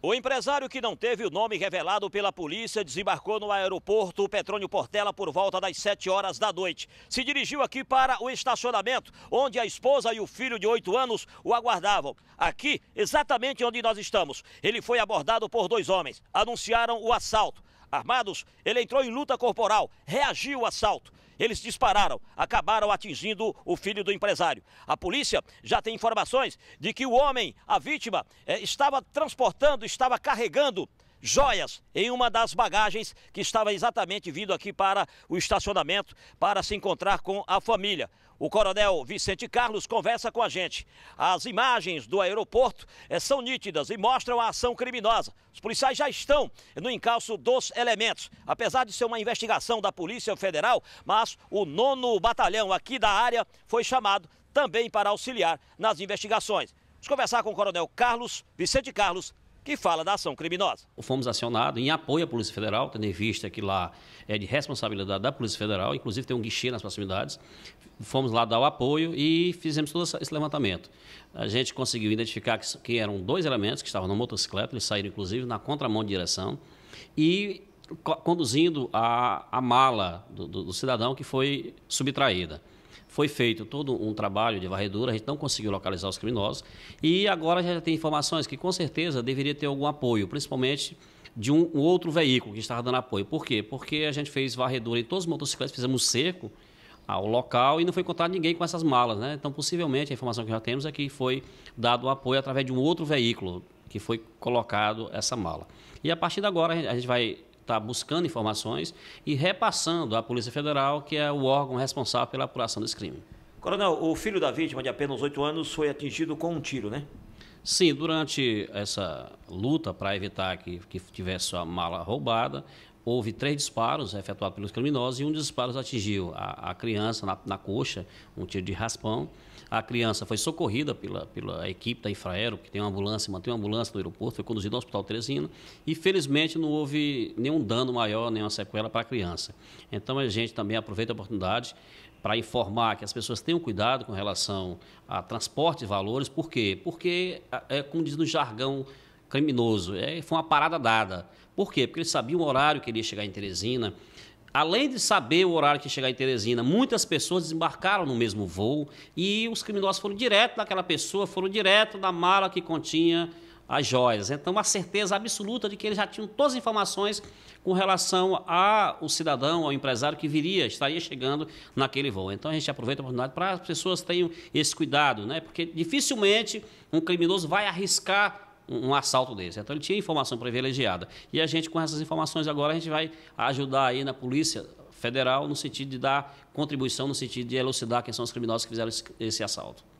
O empresário que não teve o nome revelado pela polícia desembarcou no aeroporto Petrônio Portela por volta das 7 horas da noite. Se dirigiu aqui para o estacionamento, onde a esposa e o filho de 8 anos o aguardavam. Aqui, exatamente onde nós estamos, ele foi abordado por dois homens. Anunciaram o assalto. Armados, ele entrou em luta corporal, reagiu ao assalto. Eles dispararam, acabaram atingindo o filho do empresário. A polícia já tem informações de que o homem, a vítima, eh, estava transportando, estava carregando joias em uma das bagagens que estava exatamente vindo aqui para o estacionamento para se encontrar com a família. O coronel Vicente Carlos conversa com a gente. As imagens do aeroporto eh, são nítidas e mostram a ação criminosa. Os policiais já estão no encalço dos elementos. Apesar de ser uma investigação da Polícia Federal, mas o nono batalhão aqui da área foi chamado também para auxiliar nas investigações. Vamos conversar com o coronel Carlos Vicente Carlos que fala da ação criminosa. Fomos acionados em apoio à Polícia Federal, tendo em vista que lá é de responsabilidade da Polícia Federal, inclusive tem um guichê nas proximidades. Fomos lá dar o apoio e fizemos todo esse levantamento. A gente conseguiu identificar que, eram dois elementos que estavam na motocicleta, eles saíram inclusive na contramão de direção. E conduzindo a, a mala do, do, do cidadão que foi subtraída. Foi feito todo um trabalho de varredura, a gente não conseguiu localizar os criminosos e agora já tem informações que com certeza deveria ter algum apoio, principalmente de um, um outro veículo que estava dando apoio. Por quê? Porque a gente fez varredura em todos os motocicletas, fizemos cerco ao local e não foi encontrado ninguém com essas malas, né? Então, possivelmente, a informação que já temos é que foi dado o apoio através de um outro veículo que foi colocado essa mala. E a partir de agora, a gente vai está buscando informações e repassando à Polícia Federal, que é o órgão responsável pela apuração desse crime. Coronel, o filho da vítima, de apenas 8 anos, foi atingido com um tiro, né? Sim, durante essa luta para evitar que, que tivesse sua mala roubada, houve três disparos né, efetuados pelos criminosos e um dos disparos atingiu a, a criança na, na, coxa, um tiro de raspão. A criança foi socorrida pela, pela equipe da Infraero, que tem uma ambulância, mantém uma ambulância no aeroporto, foi conduzida ao Hospital Teresina e, felizmente, não houve nenhum dano maior, nenhuma sequela para a criança. Então, a gente também aproveita a oportunidade para informar que as pessoas tenham cuidado com relação a transporte de valores. Por quê? Porque, é, como diz no jargão criminoso. É, foi uma parada dada. Por quê? Porque ele sabia o horário que ele ia chegar em Teresina. Além de saber o horário que ia chegar em Teresina, muitas pessoas desembarcaram no mesmo voo e os criminosos foram direto daquela pessoa, foram direto da mala que continha as joias. Então, uma certeza absoluta de que eles já tinham todas as informações com relação ao cidadão, ao empresário que viria, estaria chegando naquele voo. Então, a gente aproveita a oportunidade para as pessoas tenham esse cuidado, né? porque dificilmente um criminoso vai arriscar um, assalto desse. Então ele tinha informação privilegiada. E a gente, com essas informações agora, a gente vai ajudar aí na polícia federal no sentido de dar contribuição, no sentido de elucidar quem são os criminosos que fizeram esse, esse assalto.